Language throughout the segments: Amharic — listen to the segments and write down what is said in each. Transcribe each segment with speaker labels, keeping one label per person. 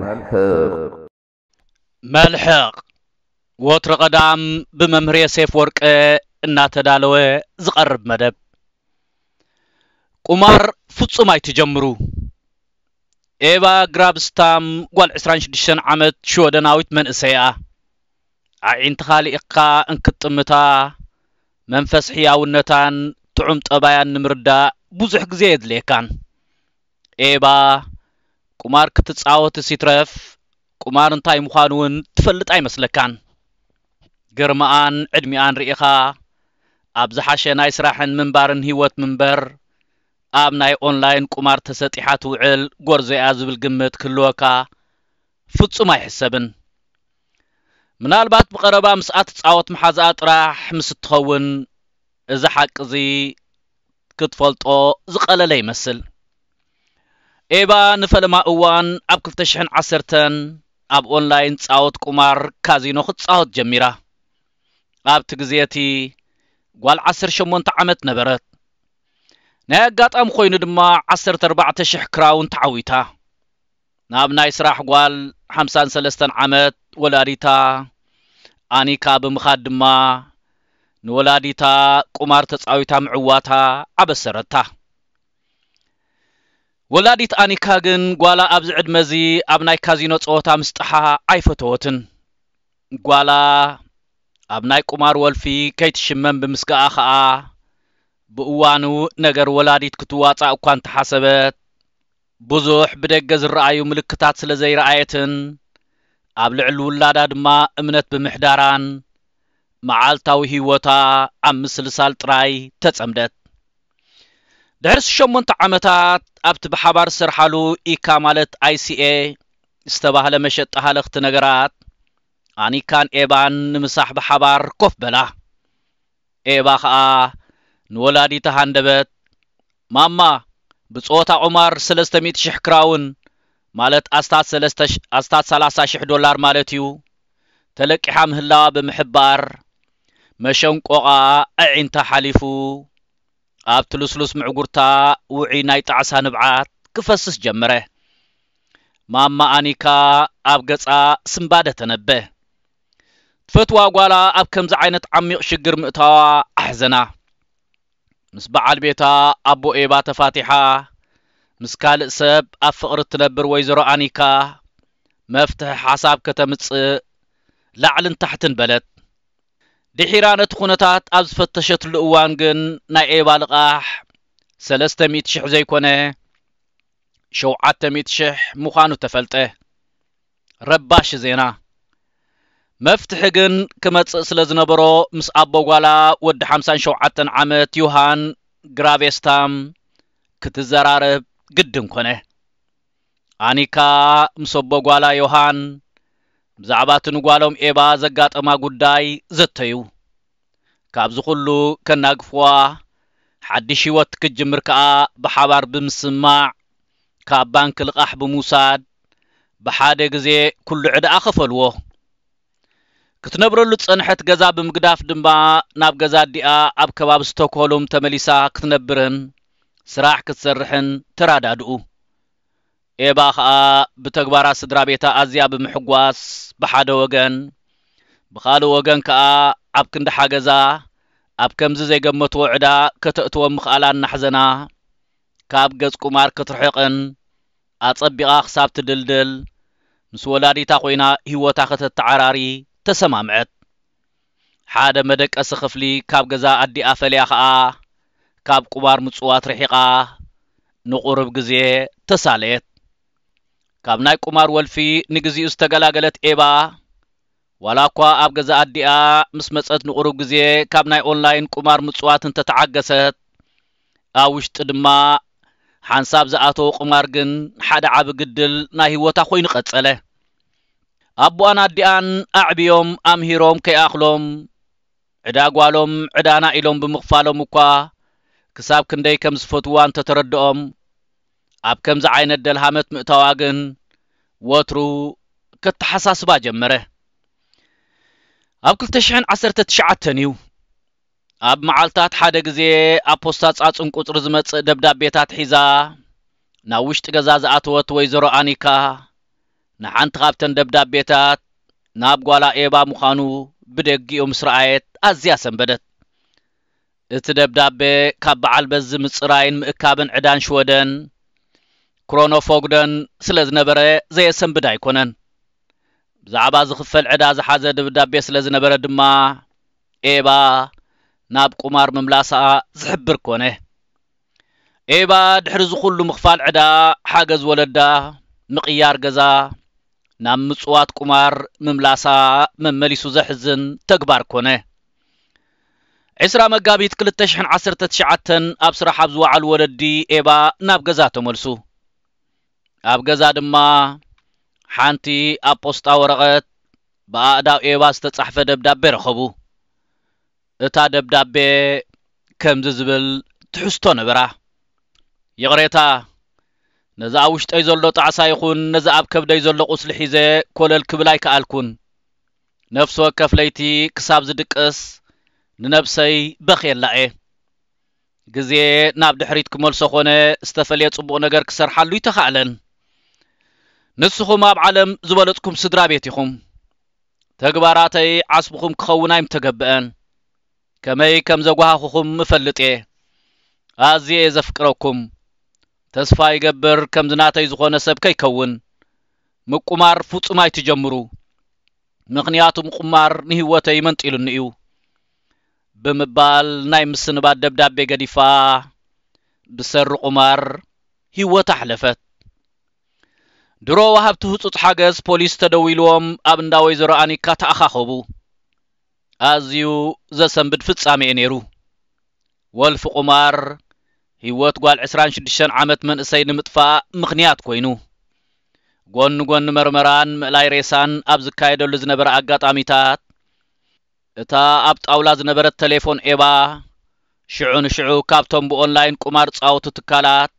Speaker 1: መልሕቅ መልሕቅ ወትሪ ቀዳም ብመምህር ዮሴፍ ወርቅ እናተዳለወ ዝቐርብ መደብ ቁማር ፍጹም ኣይትጀምሩ ኤባ ግራብስታም ጓል 26 ዓመት ሽወደናዊት መንእሰይ እያ ኣዒንቲ ኻሊእካ እንክጥምታ መንፈስ ሕያውነታን ጥዑም ጠባያን ንምርዳእ ብዙሕ ግዜ የድልየካን ኤባ ቁማር ክትጻወት ሲትረፍ ቁማር እንታይ ምዃኑ እውን ትፈልጥ ኣይመስለካን ግርማኣን ዕድሚኣን ርኢኻ ኣብ ዝሓሸ ናይ ስራሕን ምንባርን ህይወት ምንበር ኣብ ናይ ኦንላይን ቁማር ተሰጢሓ ትውዕል ጎርዘያ ዝብል ግምት ክህልወካ ፍጹም ኣይሕሰብን ምናልባት ብቐረባ ምስኣ ትፃወት መሓዝኣ ጥራሕ ምስ እትኸውን እዚ ሓቂ እዚ ክትፈልጦ ዝቐለለ ይመስል ኤባ ንፈለማ እዋን ኣብ 210 ኣብ ኦንላይን ፃወት ቁማር ካዚኖ ክትፃወት ጀሚራ ኣብቲ ግዜ እቲ ጓል 18 ዓመት ነበረት ናይ ኣጋጣሚ ኮይኑ ድማ 14000 ክራውን ተዓዊታ ናብ ናይ ስራሕ ጓል 53 ዓመት ወላዲታ ኣኒካ ብምኻድ ድማ ንወላዲታ ቁማር ተፃዊታ ምዕዋታ ዓበሰረታ ወላዲት ኣኒካ ግን ጓላ ኣብዚ ዕድመ እዚ ኣብ ናይ ካዚኖ ፀወታ ምስጥሓ ኣይፈተወትን ጓላ ኣብ ናይ ቁማር ወልፊ ከይትሽመም ብምስጋኣ ከዓ ብእዋኑ ነገር ወላዲት ክትዋፃእ እኳ እንተሓሰበት ብዙሕ ብደገ ዝረኣዩ ምልክታት ስለ ዘይረኣየትን ኣብ ልዕሊ ውላዳ ድማ እምነት ብምሕዳራን መዓልታዊ ህይወታ ኣብ ምስልሳል ጥራይ ተጸምደት ድሕሪ 8 ዓመታት ኣብቲ ብሓባር ዝስርሓሉ ኢካ ማለት ኣይሲኤ ዝተባህለ መሸጢ ሃለኽቲ ነገራት ኣኒካን ኤባን ንምሳሕ ብሓባር ኮፍ በላ ኤባ ኸዓ ንወላዲታ ሃንደበት ማማ ብጾታ ዑማር 300,000 ክራውን ማለት ኣስታት 30,000 ዶላር ማለት እዩ ተለቂሓ ምህላዋ ብምሕባር መሸንቆቓ ኣዒንታ ሓሊፉ ኣብ ትልስሉስ ምዕጉርታ ውዒ ናይ ጣዕሳ ንብዓት ክፈስስ ጀመረ ማማ ኣኒካ ኣብ ገጻ ስምባደ ተነበ ትፈትዋ ጓላ ኣብ ከምዚ ዓይነት ዓሚቕ ሽግር ምእታዋ ኣሕዘና ምስ በዓል ቤታ ኣቦ ኤባ ተፋቲሓ ምስ ካልእ ሰብ ኣብ ፍቕሪ እትነብር ወይዘሮ ኣኒካ መፍትሒ ሓሳብ ከተምጽእ ላዕልን ታሕትን በለት ድሒራ ነቲ ኩነታት ኣብ ዝፈተሸትሉ እዋን ግን ናይ ኤባ ልቓሕ 300,000 ዘይኮነ 700,000 ምዃኑ ተፈልጠ ረባሽ ዜና መፍትሒ ግን ክመጽእ ስለ ዝነበሮ ምስ ኣቦ ጓላ ወዲ 57 ዓመት ዮሃን ግራቬስታም ክትዘራርብ ግድን ኮነ ኣኒካ ምስ ኣቦ ጓላ ዮሃን ብዛዕባ እቲ ንጓሎም ኤባ ዘጋጠማ ጉዳይ ዘተዩ ካብዚ ዅሉ ከናግፍዋ ሓድሽ ህይወት ክጅምር ከኣ ብሓባር ብምስማዕ ካብ ባንኪ ልቓሕ ብምውሳድ ብሓደ ግዜ ኩሉ ዕድኣ ኸፈልዎ ክትነብረሉ ጸንሐት ገዛ ብምግዳፍ ድማ ናብ ገዛ ዲኣ ኣብ ከባቢ ስቶክሆልም ተመሊሳ ክትነብርን ስራሕ ክትሰርሕን ተራዳድኡ ኤባ ከዓ ብተግባራት ስድራ ቤታ ኣዝያ ብምሕጓስ ብሓደ ወገን ብኻልእ ወገን ከዓ ኣብ ክንዲ ሓገዛ ኣብ ከምዚ ዘይገመትዎ ዕዳ ከተእትዎ ምኽኣላ እናሕዘና ካብ ገጽ ቁማር ክትርሕቕን ኣጸቢቓ ክሳብ ትድልድል ምስ ወላዲታ ኮይና ህይወታ ከተተዓራሪ ተሰማምዐት ሓደ መደቀሲ ክፍሊ ካብ ገዛ ኣዲኣ ፈልያ ከዓ ካብ ቁማር ምጽዋት ርሒቓ ንቑርብ ግዜ ተሳልየት ካብ ናይ ቁማር ወልፊ ንግዜኡ ዝተገላገለት ኤባ ዋላ እኳ ኣብ ገዛ ኣዲኣ ምስ መፀት ንቑሩብ ግዜ ካብ ናይ ኦንላይን ቁማር ምፅዋት እንተተዓገሰት ኣብ ውሽጢ ድማ ሓንሳብ ዝኣተወ ቁማር ግን ሓደ ዓብ ግድል ናይ ህይወታ ኮይኑ ቀጸለ ኣቦኣን ኣዲኣን ኣዕብዮም ኣምሂሮም ከይኣኽሎም ዕዳ ጓሎም ዕዳና ኢሎም ብምኽፋሎም እኳ ክሳብ ክንደይ ከም ዝፈትዋ እንተተረድኦም ኣብ ከምዚ ዓይነት ደልሃመት ምእታዋ ግን ወትሩ ክተሓሳስባ ጀመረ ኣብ 219 እዩ ኣብ መዓልትታት ሓደ ግዜ ኣብ ፖስታ ጻጽን ቁፅሪ ዝመጽእ ደብዳቤታት ሒዛ ናብ ውሽጢ ገዛ ዝኣተወት ወይዘሮ ኣኒካ ንሓንቲ ካብተን ደብዳቤታት ናብ ጓላ ኤባ ምዃኑ ብደጊኡ ምስ ረኣየት ኣዝያ ሰንበደት እቲ ደብዳቤ ካብ በዓል በዚ ምጽራይን ምእካብን ዕዳን ሽወደን ክሮኖፎግደን ስለ ዝነበረ ዘየሰንብድ ኣይኮነን ብዛዕባ ዝኽፈል ዕዳ ዝሓዘ ድብዳቤ ስለ ዝነበረ ድማ ኤባ ናብ ቁማር ምምላስኣ ዝሕብር ኮነ ኤባ ድሕሪ ዝኩሉ ምኽፋል ዕዳ ሓገዝ ወለዳ ምቕያር ገዛ ናብ ምፅዋት ቁማር ምምላሳ መመሊሱ ዘሕዝን ተግባር ኮነ ዕስራ መጋቢት 219 ኣብ ስራሕ ኣብ ዝወዓሉ ወለዲ ኤባ ናብ ገዛ ተመልሱ ኣብ ገዛ ድማ ሓንቲ ኣብ ፖስጣ ወረቐት ብኣእዳው ኤባ ዝተጻሕፈ ደብዳቤ ረኸቡ እታ ደብዳቤ ከምዚ ዝብል ትሕዝቶ ነበራ ይቕሬታ ነዚ ኣብ ውሽጠይ ዘሎ ጣዕሳ ይኹን ነዚ ኣብ ከብደይ ዘሎ ቁስሊ ሒዘ ኮለል ክብል ኣይከኣልኩን ነፍሲ ወከፍ ለይቲ ክሳብ ዝድቅስ ንነብሰይ በኽየላ እየ ግዜ ናብ ድሕሪት ክመልሶ ኾነ ዝተፈልየ ጽቡቕ ነገር ክሰርሓሉ ይተኻእለን ንስኹም ኣብ ዓለም ዝበለጽኩም ስድራ ቤት ኢኹም ተግባራተይ ዓስብኹም ክኸውን ኣይምተገብአን ከመይ ከም ዘጓሃኹኹም እፈልጥ እየ ኣዝየ የ ዘፍቅረኩም ተስፋ ይገብር ከምዝናተይ ዝኾነ ሰብ ከይከውን ምቁማር ፍጹም ኣይትጀምሩ ምኽንያቱ ምቁማር ንህወተይ መንጢሉኒ እዩ ብምባል ናይ ምስንባት ደብዳቤ ገዲፋ ብሰሪ ቁማር ህወታ ኣሕለፈት ድሮ ወሃብቲ ህፁፅ ሓገዝ ፖሊስ ተደዊልዎም ኣብ እንዳ ወይዘሮ ኣኒካ ተኣኻኸቡ ኣዝዩ ዘሰንብድ ፍጻሜ እዩ ነይሩ ወልፊ ቁማር ህይወት ጓል 26 ዓመት መንእሰይ ንምጥፋእ ምኽንያት ኮይኑ ጎኒ ጎኒ መርመራን ምእላይ ሬሳን ኣብ ዝካየደሉ ዝነበረ ኣጋጣሚታት እታ ኣብ ጣውላ ዝነበረት ቴሌፎን ኤባ ሽዑ ንሽዑ ካብቶም ብኦንላይን ቁማር ጻውቱ ትካላት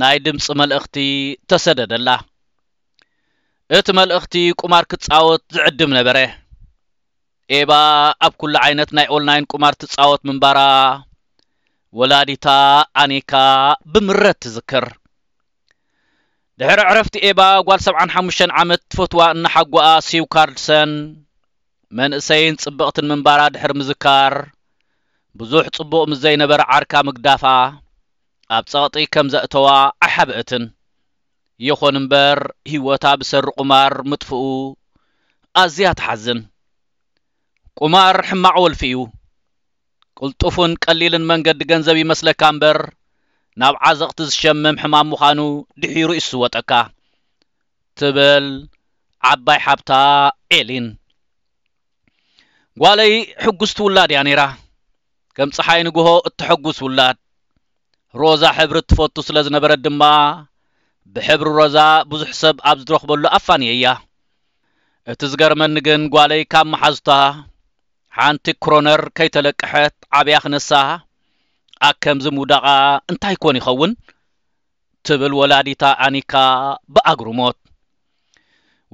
Speaker 1: ناي دمس اختي تسدد الله ات ملأختي كمار كتساوت زعدم نبره ايبا اب كل عينت ناي اولناين كمار تساوت من برا ولادي تا انيكا بمرت ذكر دهر عرفتي ايبا قوال سبعان حموشن عمت فتوى انحقوا سيو كارلسن من اسين تسبقت من برا دهر مذكر بزوح تسبق مزي نبر عركا مقدافا ኣብ ፀቕጢ ከም ዘእተዋ ኣይሓብአትን ይኹን እምበር ህይወታ ብሰሪ ቁማር ምጥፍኡ ኣዝያ ትሓዝን ቁማር ሕማቅ ወልፊ እዩ ቅልጡፉን ቀሊልን መንገዲ ገንዘብ ይመስለካ እምበር ናብ ዓዘቕቲ ዝሸምም ሕማም ምዃኑ ድሒሩ ይስወጠካ ትብል ዓባይ ሓብታ ኤሊን ጓለይ ሕጉስቲ ውላድ እያ ነይራ ከም ፀሓይ ንግሆ እትሐጉስ ውላድ ሮዛ ሕብሪ ትፈቱ ስለ ዝነበረት ድማ ብሕብሪ ሮዛ ብዙሕ ሰብ ኣብ ዝረኽበሉ ኣፋንየ እያ እቲ ዝገርመኒ ግን ጓለይ ካብ መሓዝታ ሓንቲ ክሮነር ከይተለቅሐት ዓብያ ክነሳ ኣብ ከምዚ ምውዳቓ እንታይ ኮን ይኸውን ትብል ወላዲታ ኣኒካ ብኣግሩሞት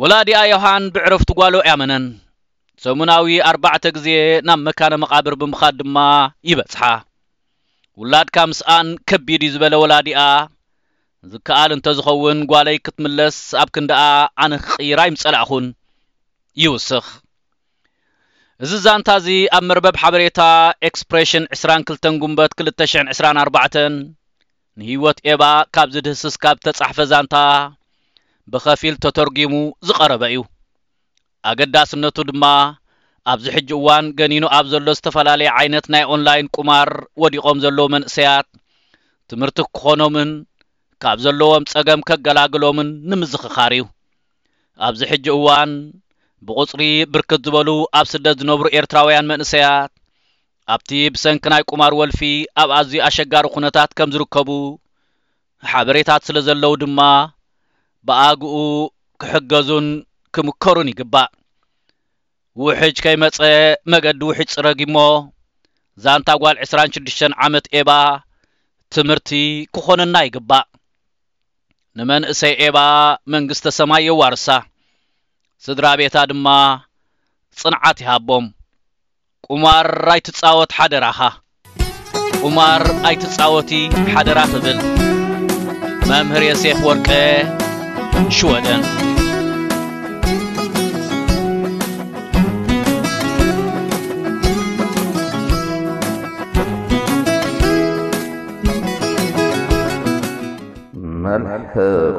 Speaker 1: ወላዲኣ ዮሃን ብዕረፍቲ ጓሎ ያመነን ሰሙናዊ ኣርባዕተ ግዜ ናብ መካነ መቓብር ብምኻድ ድማ ይበጽሓ ውላድካ ምስኣን ከቢድ እዩ ዝበለ ወላዲኣ ዝከኣል እንተዝኸውን ጓለይ ክትምለስ ኣብ ክንደኣ ኣነ ክቕይራ ይምጸላእኹን ይውስኽ እዚ ዛንታ እዚ ኣብ መርበብ ሓበሬታ ኤክስፕሬሽን 22 ጉንበት 224 ንህይወት ኤባ ካብ ዝድህስስ ካብ ተጻሕፈ ዛንታ ብኸፊል ተተርጊሙ ዝቐረበ እዩ ኣገዳስነቱ ድማ ኣብዚ ሕጂ እዋን ገኒኑ ኣብ ዘሎ ዝተፈላለየ ዓይነት ናይ ኦንላይን ቁማር ወዲቖም ዘለዉ መንእሰያት ትምህርቲ ክኾኖምን ካብ ዘለዎም ጸገም ከገላግሎምን ንምዝኽኻር እዩ ኣብዚ ሕጂ እዋን ብቑፅሪ ብርክት ዝበሉ ኣብ ስደት ዝነብሩ ኤርትራውያን መንእሰያት ኣብቲ ብሰንኪ ናይ ቁማር ወልፊ ኣብ ኣዝዩ ኣሸጋሪ ኩነታት ከም ዝርከቡ ሓበሬታት ስለ ዘለዉ ድማ ብኣግኡ ክሕገዙን ክምከሩን ይግባእ ውሕጅ ከይመጸ መገዲ ውሕጅ ጽረጊሞ ዛንታ ጓል 26 ዓመት ኤባ ትምህርቲ ክኾነና ይግባእ ንመንእሰይ ኤባ መንግስተ ሰማይ የዋርሳ ስድራ ቤታ ድማ ጽንዓት ይሃቦም ቁማር ኣይትጻወት ሓደራኻ ቁማር ኣይትጻወቲ ሓደራ ትብል መምህር የሴፍ ወርቀ ሽወደን her